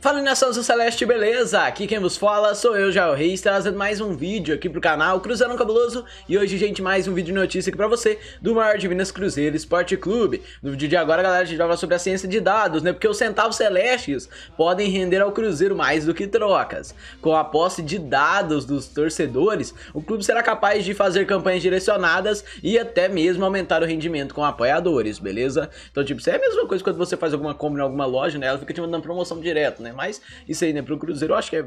Fala nação do Celeste, beleza? Aqui quem vos fala sou eu, Jael Reis, trazendo mais um vídeo aqui pro canal Cruzeirão Cabuloso E hoje, gente, mais um vídeo de notícia aqui pra você do maior de Minas Cruzeiro Esporte Clube No vídeo de agora, galera, a gente vai falar sobre a ciência de dados, né? Porque os centavos celestes podem render ao Cruzeiro mais do que trocas Com a posse de dados dos torcedores, o clube será capaz de fazer campanhas direcionadas E até mesmo aumentar o rendimento com apoiadores, beleza? Então, tipo, isso é a mesma coisa quando você faz alguma compra em alguma loja, né? Ela fica te mandando promoção direto né? Mas isso aí, né, pro Cruzeiro eu acho que é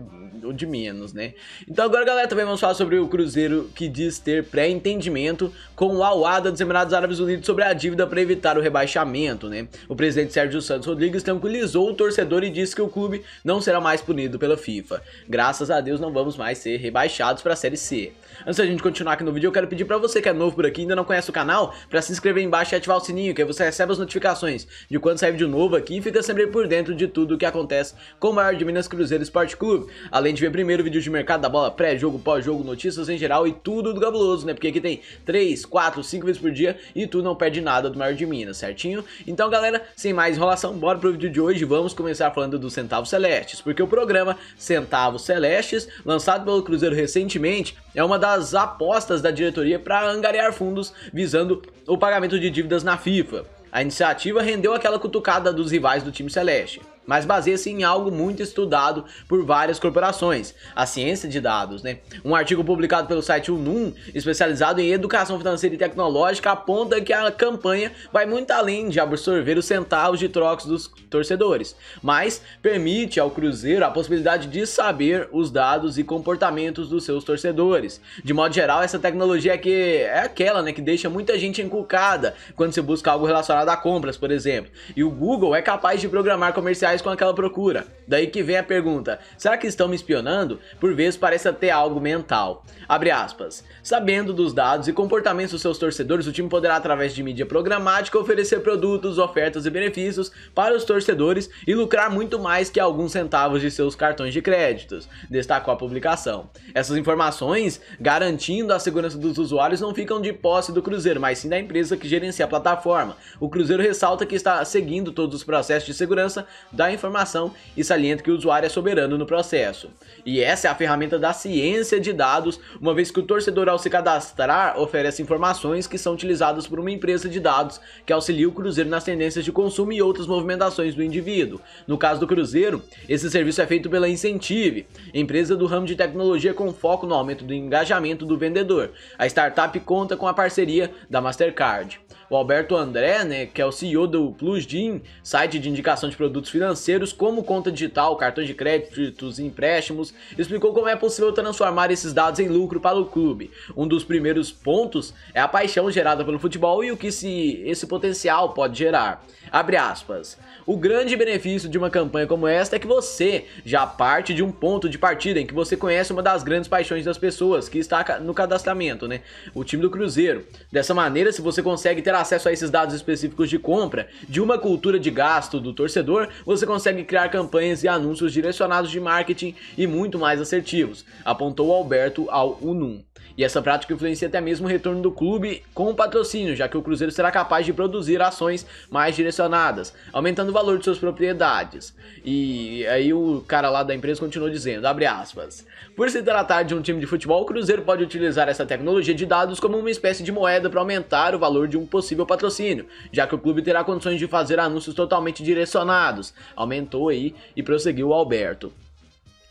de menos, né? Então agora, galera, também vamos falar sobre o Cruzeiro que diz ter pré-entendimento com o Awada dos Emirados Árabes Unidos sobre a dívida para evitar o rebaixamento, né? O presidente Sérgio Santos Rodrigues tranquilizou o torcedor e disse que o clube não será mais punido pela FIFA. Graças a Deus não vamos mais ser rebaixados para a Série C. Antes da gente continuar aqui no vídeo, eu quero pedir para você que é novo por aqui e ainda não conhece o canal, para se inscrever embaixo e ativar o sininho, que aí você recebe as notificações de quando sair vídeo novo aqui e fica sempre por dentro de tudo o que acontece com o maior de Minas Cruzeiro Esporte Clube. Além de ver primeiro vídeo de mercado da bola, pré-jogo, pós-jogo, notícias em geral e tudo do Gabuloso, né? Porque aqui tem 3, 4, 5 vezes por dia e tu não perde nada do maior de Minas, certinho? Então, galera, sem mais enrolação, bora pro vídeo de hoje. Vamos começar falando dos Centavos Celestes, porque o programa Centavos Celestes, lançado pelo Cruzeiro recentemente, é uma das apostas da diretoria para angariar fundos visando o pagamento de dívidas na FIFA. A iniciativa rendeu aquela cutucada dos rivais do time celeste mas baseia-se em algo muito estudado por várias corporações, a ciência de dados. Né? Um artigo publicado pelo site Unum, especializado em educação financeira e tecnológica, aponta que a campanha vai muito além de absorver os centavos de trocas dos torcedores, mas permite ao Cruzeiro a possibilidade de saber os dados e comportamentos dos seus torcedores. De modo geral, essa tecnologia é, que é aquela né, que deixa muita gente encucada quando se busca algo relacionado a compras, por exemplo. E o Google é capaz de programar comerciais com aquela procura. Daí que vem a pergunta: será que estão me espionando? Por vezes parece até algo mental. Abre aspas. Sabendo dos dados e comportamentos dos seus torcedores, o time poderá, através de mídia programática, oferecer produtos, ofertas e benefícios para os torcedores e lucrar muito mais que alguns centavos de seus cartões de créditos, destacou a publicação. Essas informações, garantindo a segurança dos usuários, não ficam de posse do Cruzeiro, mas sim da empresa que gerencia a plataforma. O Cruzeiro ressalta que está seguindo todos os processos de segurança da da informação e salienta que o usuário é soberano no processo. E essa é a ferramenta da ciência de dados, uma vez que o torcedor ao se cadastrar oferece informações que são utilizadas por uma empresa de dados que auxilia o Cruzeiro nas tendências de consumo e outras movimentações do indivíduo. No caso do Cruzeiro, esse serviço é feito pela Incentive, empresa do ramo de tecnologia com foco no aumento do engajamento do vendedor. A startup conta com a parceria da Mastercard. O Alberto André, né, que é o CEO do Plusdin, site de indicação de produtos financeiros como conta digital, cartões de créditos e empréstimos, explicou como é possível transformar esses dados em lucro para o clube. Um dos primeiros pontos é a paixão gerada pelo futebol e o que esse, esse potencial pode gerar. Abre aspas. O grande benefício de uma campanha como esta é que você já parte de um ponto de partida em que você conhece uma das grandes paixões das pessoas que está no cadastramento, né? O time do Cruzeiro. Dessa maneira, se você consegue ter ter acesso a esses dados específicos de compra, de uma cultura de gasto do torcedor, você consegue criar campanhas e anúncios direcionados de marketing e muito mais assertivos, apontou Alberto ao Unum. E essa prática influencia até mesmo o retorno do clube com o patrocínio, já que o Cruzeiro será capaz de produzir ações mais direcionadas, aumentando o valor de suas propriedades. E aí o cara lá da empresa continuou dizendo, abre aspas, por se tratar de um time de futebol, o Cruzeiro pode utilizar essa tecnologia de dados como uma espécie de moeda para aumentar o valor de um possível patrocínio, já que o clube terá condições de fazer anúncios totalmente direcionados. Aumentou aí e prosseguiu o Alberto.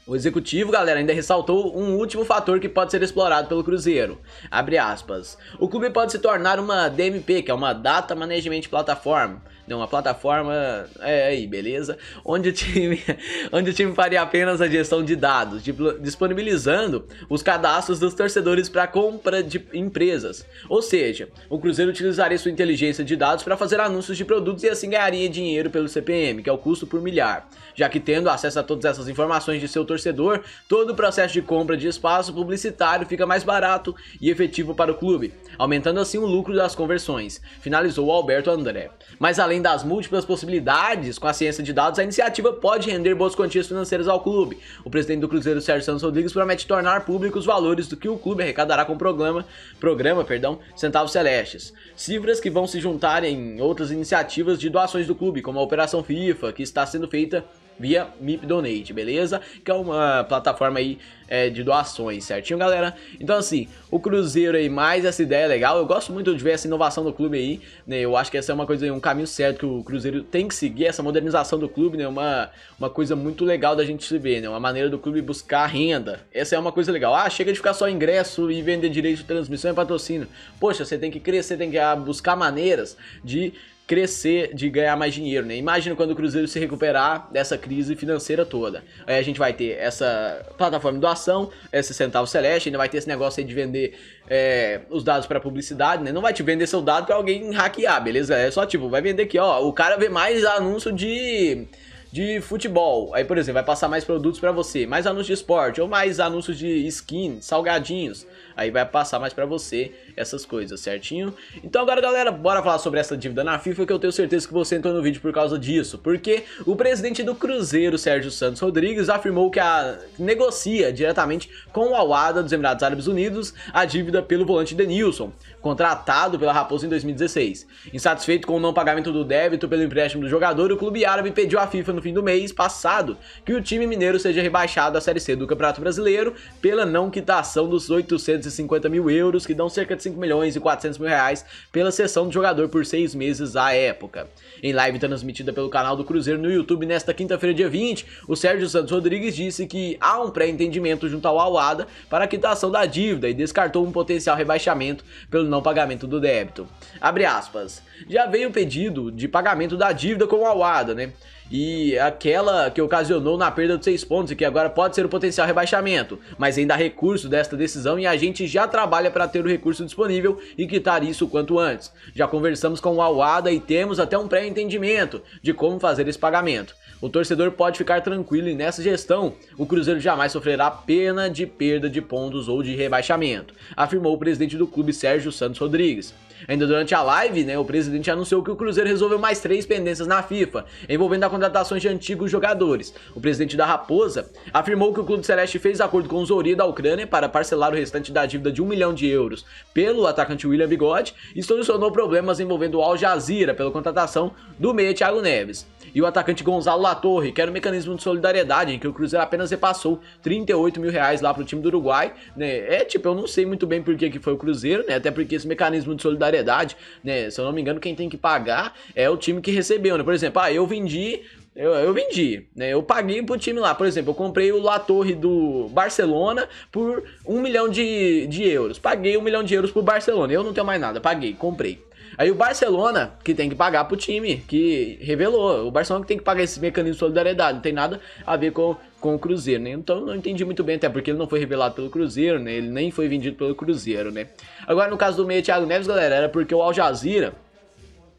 O executivo, galera, ainda ressaltou um último fator que pode ser explorado pelo Cruzeiro. Abre aspas. O clube pode se tornar uma DMP, que é uma Data Management Platform. Não, uma plataforma. É, é aí, beleza? Onde o time, onde o time faria apenas a gestão de dados, disponibilizando os cadastros dos torcedores para compra de empresas. Ou seja, o Cruzeiro utilizaria sua inteligência de dados para fazer anúncios de produtos e assim ganharia dinheiro pelo CPM, que é o custo por milhar, já que tendo acesso a todas essas informações de seu torcedor torcedor, todo o processo de compra de espaço publicitário fica mais barato e efetivo para o clube, aumentando assim o lucro das conversões, finalizou Alberto André. Mas além das múltiplas possibilidades com a ciência de dados, a iniciativa pode render boas quantias financeiras ao clube. O presidente do Cruzeiro, Sérgio Santos Rodrigues, promete tornar públicos os valores do que o clube arrecadará com o programa, programa perdão, Centavos Celestes. Cifras que vão se juntar em outras iniciativas de doações do clube, como a Operação FIFA, que está sendo feita via MIP Donate, beleza? Que é uma plataforma aí é, de doações, certinho, galera? Então, assim, o Cruzeiro aí, mais essa ideia é legal. Eu gosto muito de ver essa inovação do clube aí, né? Eu acho que essa é uma coisa, um caminho certo que o Cruzeiro tem que seguir, essa modernização do clube, né? Uma, uma coisa muito legal da gente ver, né? Uma maneira do clube buscar renda. Essa é uma coisa legal. Ah, chega de ficar só ingresso e vender direito de transmissão e patrocínio. Poxa, você tem que crescer, tem que ah, buscar maneiras de crescer, de ganhar mais dinheiro, né? Imagina quando o Cruzeiro se recuperar dessa crise financeira toda. Aí a gente vai ter essa plataforma de doação, esse centavo celeste, ainda vai ter esse negócio aí de vender é, os dados para publicidade, né? Não vai te vender seu dado para alguém hackear, beleza? É só tipo, vai vender aqui, ó, o cara vê mais anúncio de de futebol. Aí, por exemplo, vai passar mais produtos para você, mais anúncios de esporte ou mais anúncios de skin, salgadinhos aí vai passar mais pra você essas coisas, certinho? Então agora galera, bora falar sobre essa dívida na FIFA que eu tenho certeza que você entrou no vídeo por causa disso, porque o presidente do Cruzeiro, Sérgio Santos Rodrigues, afirmou que a... negocia diretamente com o Awada dos Emirados Árabes Unidos a dívida pelo volante Denilson, contratado pela Raposa em 2016. Insatisfeito com o não pagamento do débito pelo empréstimo do jogador, o clube árabe pediu à FIFA no fim do mês passado que o time mineiro seja rebaixado à Série C do Campeonato Brasileiro pela não quitação dos 800 250 mil euros, que dão cerca de 5 milhões e 400 mil reais pela sessão do jogador por seis meses à época. Em live transmitida pelo canal do Cruzeiro no YouTube nesta quinta-feira, dia 20, o Sérgio Santos Rodrigues disse que há um pré-entendimento junto ao Alada para a quitação da dívida e descartou um potencial rebaixamento pelo não pagamento do débito. Abre aspas. Já veio o pedido de pagamento da dívida com o Alada, né? e aquela que ocasionou na perda de seis pontos e que agora pode ser o um potencial rebaixamento, mas ainda há recurso desta decisão e a gente já trabalha para ter o recurso disponível e quitar isso o quanto antes. Já conversamos com o Alwada e temos até um pré-entendimento de como fazer esse pagamento. O torcedor pode ficar tranquilo e nessa gestão o Cruzeiro jamais sofrerá pena de perda de pontos ou de rebaixamento, afirmou o presidente do clube Sérgio Santos Rodrigues. Ainda durante a live, né, o presidente anunciou que o Cruzeiro resolveu mais três pendências na FIFA, envolvendo a contratações de antigos jogadores. O presidente da Raposa afirmou que o Clube Celeste fez acordo com o Zoria da Ucrânia para parcelar o restante da dívida de 1 milhão de euros pelo atacante William Bigode e solucionou problemas envolvendo o Al Jazeera pela contratação do meia Thiago Neves. E o atacante Gonzalo Latorre quer um mecanismo de solidariedade em que o Cruzeiro apenas repassou 38 mil reais lá pro time do Uruguai. Né? É tipo, eu não sei muito bem por que, que foi o Cruzeiro, né? Até porque esse mecanismo de solidariedade, né? Se eu não me engano, quem tem que pagar é o time que recebeu, né? Por exemplo, ah, eu vendi eu, eu vendi, né? Eu paguei pro time lá. Por exemplo, eu comprei o La Torre do Barcelona por um milhão de, de euros. Paguei um milhão de euros pro Barcelona. Eu não tenho mais nada, paguei, comprei. Aí o Barcelona, que tem que pagar pro time, que revelou. O Barcelona que tem que pagar esse mecanismo de solidariedade. Não tem nada a ver com, com o Cruzeiro, né? Então não entendi muito bem, até porque ele não foi revelado pelo Cruzeiro, né? Ele nem foi vendido pelo Cruzeiro, né? Agora, no caso do meia Thiago Neves, galera, era porque o Al Jazeera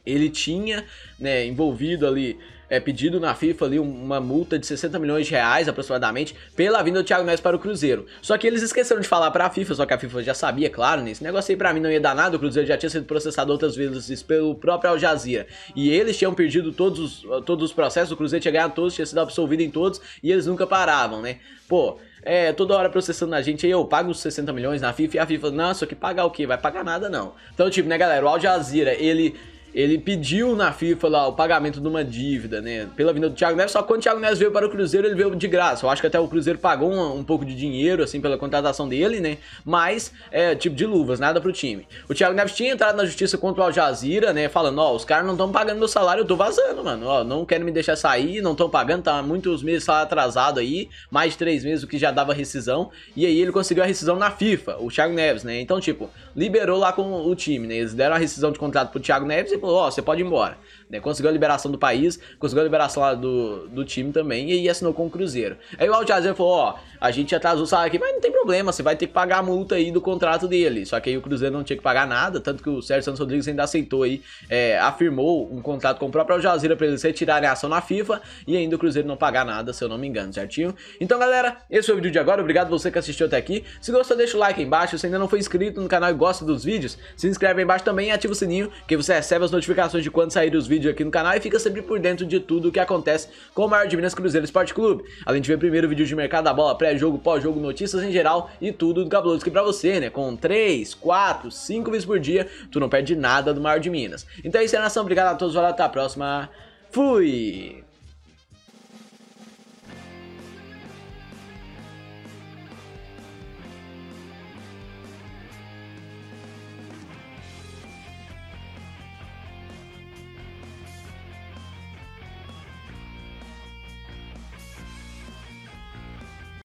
ele tinha né, envolvido ali é, pedido na FIFA ali uma multa de 60 milhões de reais aproximadamente pela vinda do Thiago Neves para o Cruzeiro. Só que eles esqueceram de falar para a FIFA, só que a FIFA já sabia, claro, nesse né? negócio aí para mim não ia dar nada, o Cruzeiro já tinha sido processado outras vezes pelo próprio Al Jazeera. E eles tinham perdido todos os, todos os processos, o Cruzeiro tinha ganhado todos, tinha sido absolvido em todos e eles nunca paravam, né? Pô, é, toda hora processando a gente, aí eu pago os 60 milhões na FIFA e a FIFA, não, só que pagar o quê? Vai pagar nada não. Então, tipo, né, galera, o Al Jazeera, ele ele pediu na FIFA lá o pagamento de uma dívida, né? Pela vinda do Thiago Neves, só que quando o Thiago Neves veio para o Cruzeiro, ele veio de graça. Eu acho que até o Cruzeiro pagou um, um pouco de dinheiro, assim, pela contratação dele, né? Mas, é, tipo de luvas, nada pro time. O Thiago Neves tinha entrado na justiça contra o Al Jazeera, né? Falando, ó, os caras não estão pagando meu salário, eu tô vazando, mano. Ó, não querem me deixar sair, não estão pagando, tá muitos meses atrasado aí, mais de três meses, o que já dava rescisão. E aí ele conseguiu a rescisão na FIFA, o Thiago Neves, né? Então, tipo, liberou lá com o time, né? Eles deram a rescisão de contrato pro Thiago Neves e falou: Ó, oh, você pode ir embora. Né? Conseguiu a liberação do país, conseguiu a liberação lá do, do time também e aí assinou com o Cruzeiro. Aí o Altiazem falou, ó, a gente atrasou o salário aqui, mas não tem problema, você vai ter que pagar a multa aí do contrato dele. Só que aí o Cruzeiro não tinha que pagar nada, tanto que o Sérgio Santos Rodrigues ainda aceitou aí, é, afirmou um contrato com o próprio Aljazeera para eles retirarem a ação na FIFA e ainda o Cruzeiro não pagar nada, se eu não me engano, certinho? Então, galera, esse foi o vídeo de agora, obrigado você que assistiu até aqui. Se gostou, deixa o like aí embaixo, se ainda não foi inscrito no canal e gosta dos vídeos, se inscreve aí embaixo também e ativa o sininho que você recebe as notificações de quando sair os vídeos vídeo aqui no canal e fica sempre por dentro de tudo o que acontece com o maior de Minas Cruzeiro Esporte Clube. Além de ver primeiro vídeo de mercado da bola, pré-jogo, pós-jogo, notícias em geral e tudo do aqui pra você, né? Com 3, 4, 5 vezes por dia, tu não perde nada do maior de Minas. Então é isso aí, nação. Obrigado a todos, valeu, até a próxima. Fui!